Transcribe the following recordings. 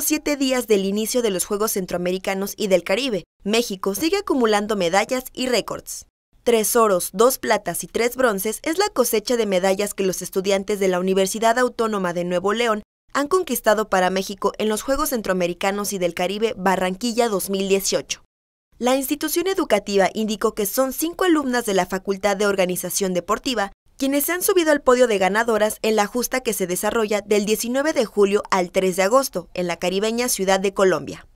siete días del inicio de los Juegos Centroamericanos y del Caribe, México sigue acumulando medallas y récords. Tres oros, dos platas y tres bronces es la cosecha de medallas que los estudiantes de la Universidad Autónoma de Nuevo León han conquistado para México en los Juegos Centroamericanos y del Caribe Barranquilla 2018. La institución educativa indicó que son cinco alumnas de la Facultad de Organización Deportiva quienes se han subido al podio de ganadoras en la justa que se desarrolla del 19 de julio al 3 de agosto en la caribeña ciudad de Colombia.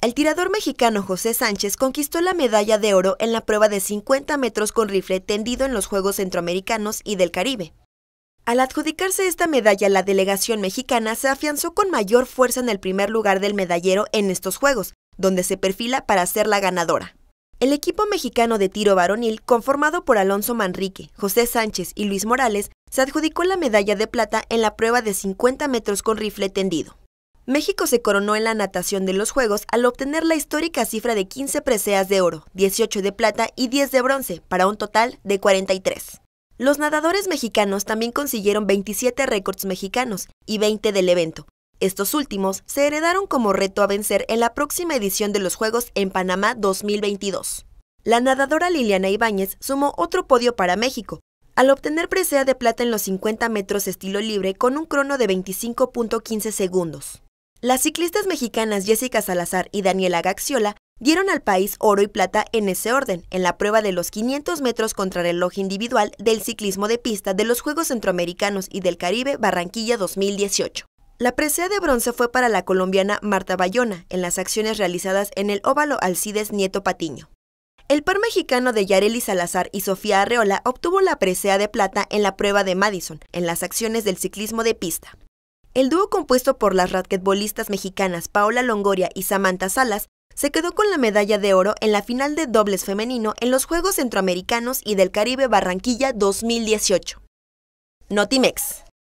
El tirador mexicano José Sánchez conquistó la medalla de oro en la prueba de 50 metros con rifle tendido en los Juegos Centroamericanos y del Caribe. Al adjudicarse esta medalla, la delegación mexicana se afianzó con mayor fuerza en el primer lugar del medallero en estos Juegos, donde se perfila para ser la ganadora. El equipo mexicano de tiro varonil, conformado por Alonso Manrique, José Sánchez y Luis Morales, se adjudicó la medalla de plata en la prueba de 50 metros con rifle tendido. México se coronó en la natación de los Juegos al obtener la histórica cifra de 15 preseas de oro, 18 de plata y 10 de bronce, para un total de 43. Los nadadores mexicanos también consiguieron 27 récords mexicanos y 20 del evento, estos últimos se heredaron como reto a vencer en la próxima edición de los Juegos en Panamá 2022. La nadadora Liliana Ibáñez sumó otro podio para México, al obtener presea de plata en los 50 metros estilo libre con un crono de 25.15 segundos. Las ciclistas mexicanas Jessica Salazar y Daniela Gaxiola dieron al país oro y plata en ese orden, en la prueba de los 500 metros contrarreloj individual del ciclismo de pista de los Juegos Centroamericanos y del Caribe Barranquilla 2018. La presea de bronce fue para la colombiana Marta Bayona en las acciones realizadas en el óvalo Alcides Nieto Patiño. El par mexicano de Yareli Salazar y Sofía Arreola obtuvo la presea de plata en la prueba de Madison, en las acciones del ciclismo de pista. El dúo compuesto por las raquetbolistas mexicanas Paola Longoria y Samantha Salas se quedó con la medalla de oro en la final de dobles femenino en los Juegos Centroamericanos y del Caribe Barranquilla 2018. Notimex.